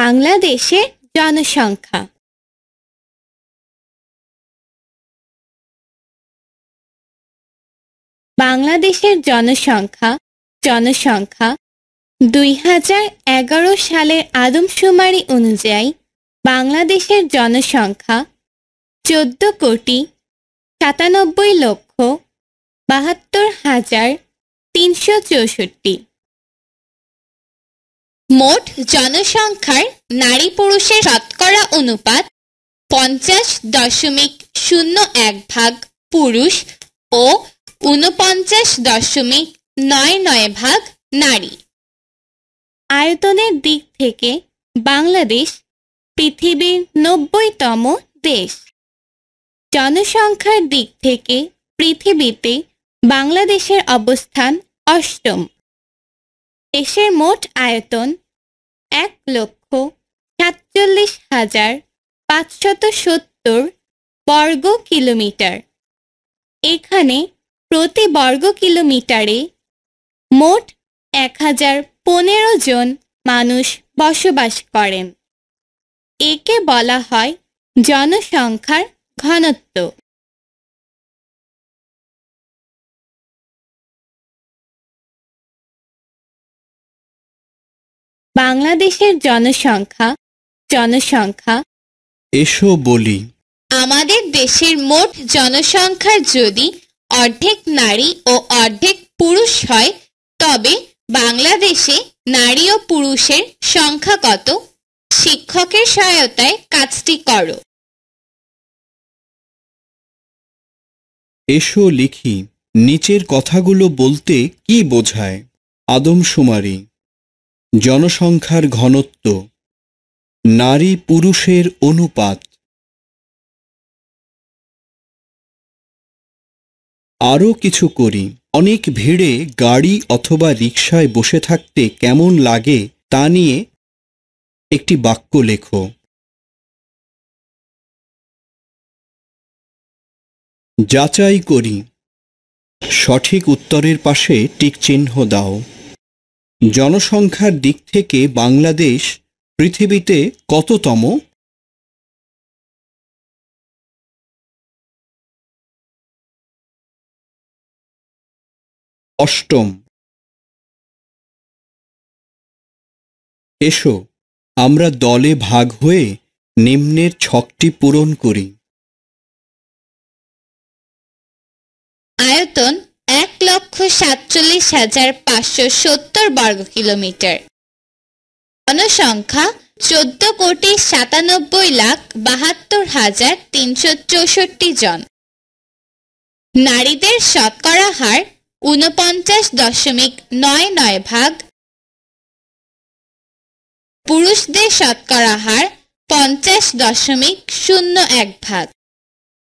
বাংলাদেশে জনসংখ্যা বাংলাদেশের জনসংখ্যা জনসংখ্যা দুই হাজার এগারো সালের আদমশুমারি অনুযায়ী বাংলাদেশের জনসংখ্যা চোদ্দ কোটি সাতানব্বই লক্ষ বাহাত্তর হাজার তিনশো চৌষট্টি মোট জনসংখ্যার নারী পুরুষের শতকরা অনুপাত পঞ্চাশ দশমিক শূন্য এক ভাগ পুরুষ ও ঊনপঞ্চাশ দশমিক নয় নয় ভাগ নারী আয়তনের দিক থেকে বাংলাদেশ পৃথিবীর নব্বইতম দেশ জনসংখ্যার দিক থেকে পৃথিবীতে বাংলাদেশের অবস্থান অষ্টম দেশের মোট আয়তন এক লক্ষ সাতচল্লিশ হাজার পাঁচশত সত্তর বর্গ কিলোমিটার এখানে প্রতি বর্গ কিলোমিটারে মোট এক হাজার পনেরো জন মানুষ বসবাস করেন একে বলা হয় জনসংখ্যার ঘনত্ব বাংলাদেশের জনসংখ্যা জনসংখ্যা এসো বলি আমাদের দেশের মোট জনসংখ্যার যদি অর্ধেক নারী ও অর্ধেক পুরুষ হয় তবে বাংলাদেশে নারী ও পুরুষের সংখ্যা কত শিক্ষকের সহায়তায় কাজটি করো এসো লিখি নিচের কথাগুলো বলতে কি বোঝায় আদমশুমারি জনসংখ্যার ঘনত্ব নারী পুরুষের অনুপাত আরও কিছু করি অনেক ভিড়ে গাড়ি অথবা রিকশায় বসে থাকতে কেমন লাগে তা নিয়ে একটি বাক্য লেখো যাচাই করি সঠিক উত্তরের পাশে টিক চিহ্ন দাও জনসংখ্যার দিক থেকে বাংলাদেশ পৃথিবীতে কততম অষ্টম এসো আমরা দলে ভাগ হয়ে নিম্নের ছকটি পূরণ করি সাতচল্লিশ হাজার পাঁচশো সত্তর বর্গ কিলোমিটার জনসংখ্যা চোদ্দ কোটি সাতানব্বই লাখ বাহাত্তর হাজার তিনশো চৌষট্টি জন নারীদের শতকরা হার উনপঞ্চাশ দশমিক নয় নয় ভাগ পুরুষদের শতকরা হার পঞ্চাশ দশমিক শূন্য এক ভাগ